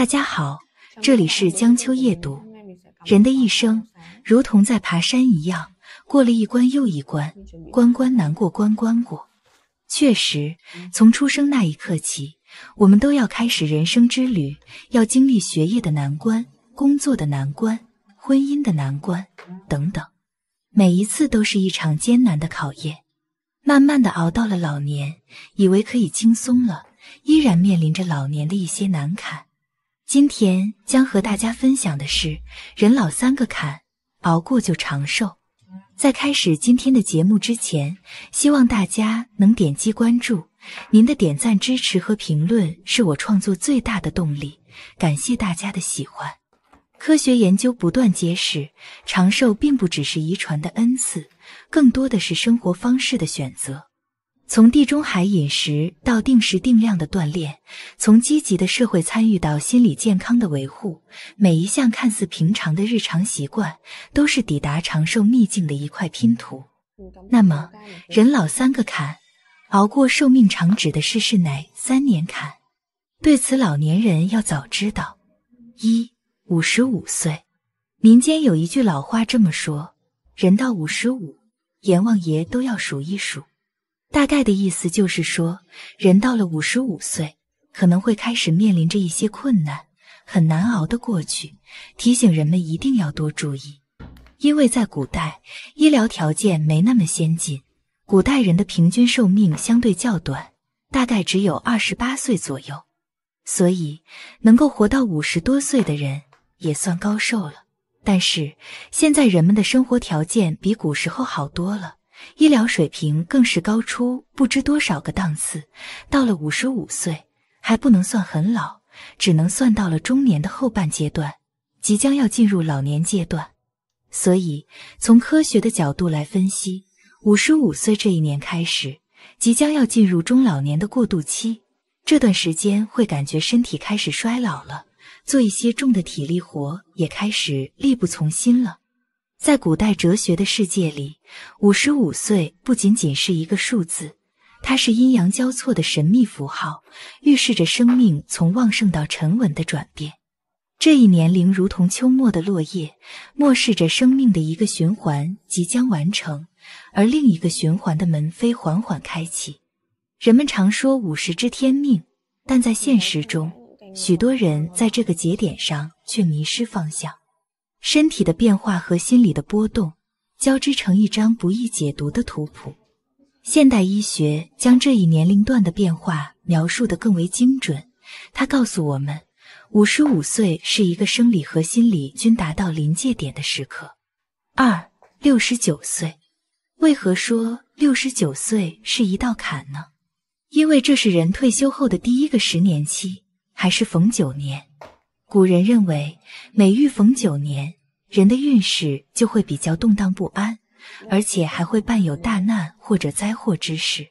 大家好，这里是江秋夜读。人的一生如同在爬山一样，过了一关又一关，关关难过关关过。确实，从出生那一刻起，我们都要开始人生之旅，要经历学业的难关、工作的难关、婚姻的难关等等，每一次都是一场艰难的考验。慢慢的熬到了老年，以为可以轻松了，依然面临着老年的一些难堪。今天将和大家分享的是人老三个坎，熬过就长寿。在开始今天的节目之前，希望大家能点击关注。您的点赞、支持和评论是我创作最大的动力，感谢大家的喜欢。科学研究不断揭示，长寿并不只是遗传的恩赐，更多的是生活方式的选择。从地中海饮食到定时定量的锻炼，从积极的社会参与到心理健康的维护，每一项看似平常的日常习惯，都是抵达长寿秘境的一块拼图。那么，人老三个坎，熬过寿命长指的是是哪三年坎？对此，老年人要早知道。一，五十五岁，民间有一句老话这么说：人到五十五，阎王爷都要数一数。大概的意思就是说，人到了五十五岁，可能会开始面临着一些困难，很难熬的过去。提醒人们一定要多注意，因为在古代医疗条件没那么先进，古代人的平均寿命相对较短，大概只有二十八岁左右。所以，能够活到五十多岁的人也算高寿了。但是，现在人们的生活条件比古时候好多了。医疗水平更是高出不知多少个档次。到了五十五岁，还不能算很老，只能算到了中年的后半阶段，即将要进入老年阶段。所以，从科学的角度来分析，五十五岁这一年开始，即将要进入中老年的过渡期。这段时间会感觉身体开始衰老了，做一些重的体力活也开始力不从心了。在古代哲学的世界里，五十五岁不仅仅是一个数字，它是阴阳交错的神秘符号，预示着生命从旺盛到沉稳的转变。这一年龄如同秋末的落叶，漠视着生命的一个循环即将完成，而另一个循环的门扉缓缓开启。人们常说五十知天命，但在现实中，许多人在这个节点上却迷失方向。身体的变化和心理的波动交织成一张不易解读的图谱。现代医学将这一年龄段的变化描述得更为精准。它告诉我们，五十五岁是一个生理和心理均达到临界点的时刻。二六十九岁，为何说六十九岁是一道坎呢？因为这是人退休后的第一个十年期，还是逢九年。古人认为，每遇逢九年，人的运势就会比较动荡不安，而且还会伴有大难或者灾祸之事，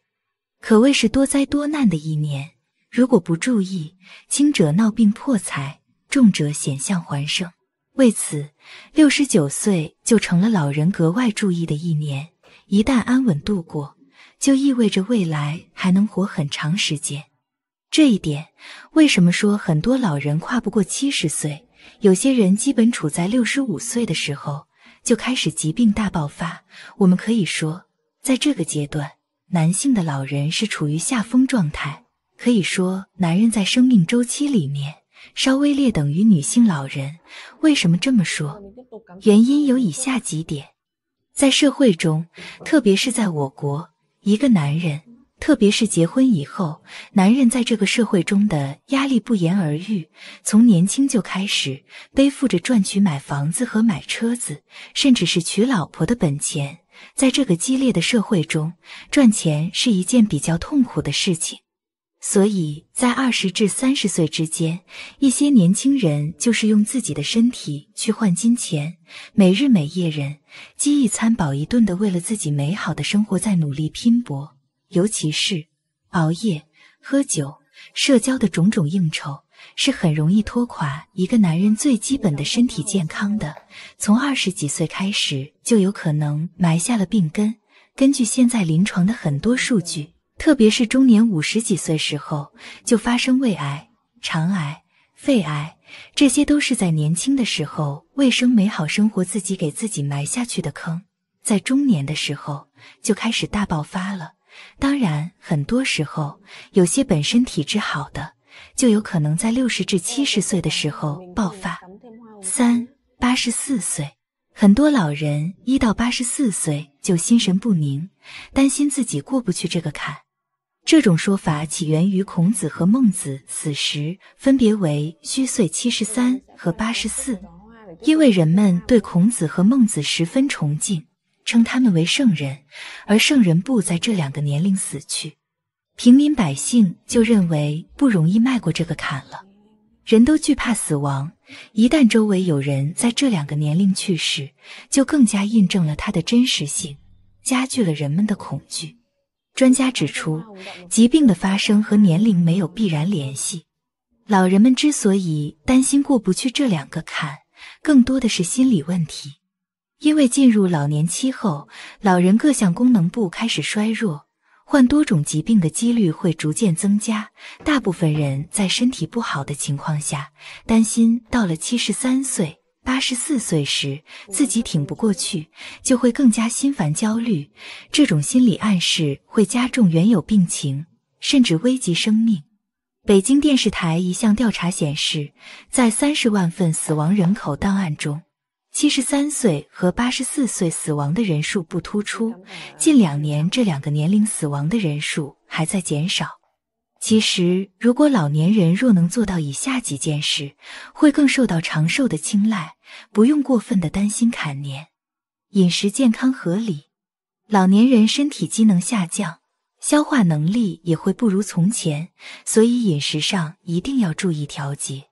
可谓是多灾多难的一年。如果不注意，轻者闹病破财，重者险象环生。为此，六十九岁就成了老人格外注意的一年。一旦安稳度过，就意味着未来还能活很长时间。这一点，为什么说很多老人跨不过七十岁？有些人基本处在六十五岁的时候就开始疾病大爆发。我们可以说，在这个阶段，男性的老人是处于下风状态。可以说，男人在生命周期里面稍微劣等于女性老人。为什么这么说？原因有以下几点：在社会中，特别是在我国，一个男人。特别是结婚以后，男人在这个社会中的压力不言而喻。从年轻就开始背负着赚取买房子和买车子，甚至是娶老婆的本钱。在这个激烈的社会中，赚钱是一件比较痛苦的事情。所以在二十至三十岁之间，一些年轻人就是用自己的身体去换金钱，每日每夜人饥一餐饱一顿的，为了自己美好的生活在努力拼搏。尤其是熬夜、喝酒、社交的种种应酬，是很容易拖垮一个男人最基本的身体健康的。从二十几岁开始，就有可能埋下了病根。根据现在临床的很多数据，特别是中年五十几岁时候就发生胃癌、肠癌、肺癌，这些都是在年轻的时候卫生美好生活自己给自己埋下去的坑，在中年的时候就开始大爆发了。当然，很多时候，有些本身体质好的，就有可能在六十至七十岁的时候爆发。三八十四岁，很多老人一到八十四岁就心神不宁，担心自己过不去这个坎。这种说法起源于孔子和孟子死时分别为虚岁七十三和八十四，因为人们对孔子和孟子十分崇敬。称他们为圣人，而圣人不在这两个年龄死去，平民百姓就认为不容易迈过这个坎了。人都惧怕死亡，一旦周围有人在这两个年龄去世，就更加印证了他的真实性，加剧了人们的恐惧。专家指出，疾病的发生和年龄没有必然联系。老人们之所以担心过不去这两个坎，更多的是心理问题。因为进入老年期后，老人各项功能部开始衰弱，患多种疾病的几率会逐渐增加。大部分人在身体不好的情况下，担心到了七十三岁、八十四岁时自己挺不过去，就会更加心烦焦虑。这种心理暗示会加重原有病情，甚至危及生命。北京电视台一项调查显示，在三十万份死亡人口档案中。七十三岁和八十四岁死亡的人数不突出，近两年这两个年龄死亡的人数还在减少。其实，如果老年人若能做到以下几件事，会更受到长寿的青睐，不用过分的担心砍年。饮食健康合理。老年人身体机能下降，消化能力也会不如从前，所以饮食上一定要注意调节。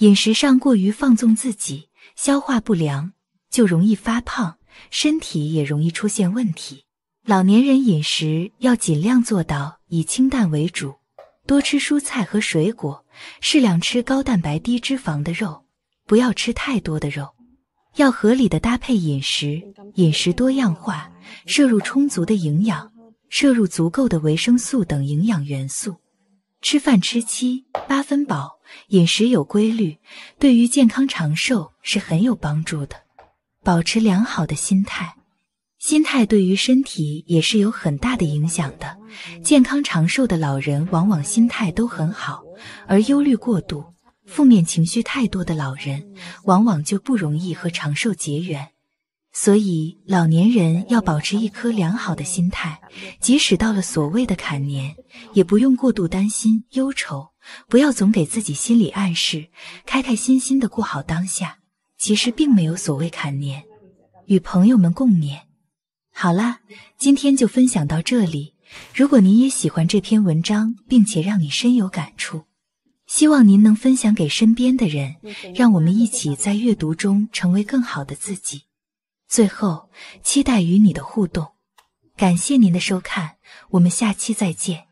饮食上过于放纵自己。消化不良就容易发胖，身体也容易出现问题。老年人饮食要尽量做到以清淡为主，多吃蔬菜和水果，适量吃高蛋白低脂肪的肉，不要吃太多的肉。要合理的搭配饮食，饮食多样化，摄入充足的营养，摄入足够的维生素等营养元素。吃饭吃七八分饱。饮食有规律，对于健康长寿是很有帮助的。保持良好的心态，心态对于身体也是有很大的影响的。健康长寿的老人往往心态都很好，而忧虑过度、负面情绪太多的老人，往往就不容易和长寿结缘。所以，老年人要保持一颗良好的心态，即使到了所谓的坎年，也不用过度担心忧愁。不要总给自己心理暗示，开开心心的过好当下。其实并没有所谓“坎年”，与朋友们共勉。好啦，今天就分享到这里。如果您也喜欢这篇文章，并且让你深有感触，希望您能分享给身边的人，让我们一起在阅读中成为更好的自己。最后，期待与你的互动。感谢您的收看，我们下期再见。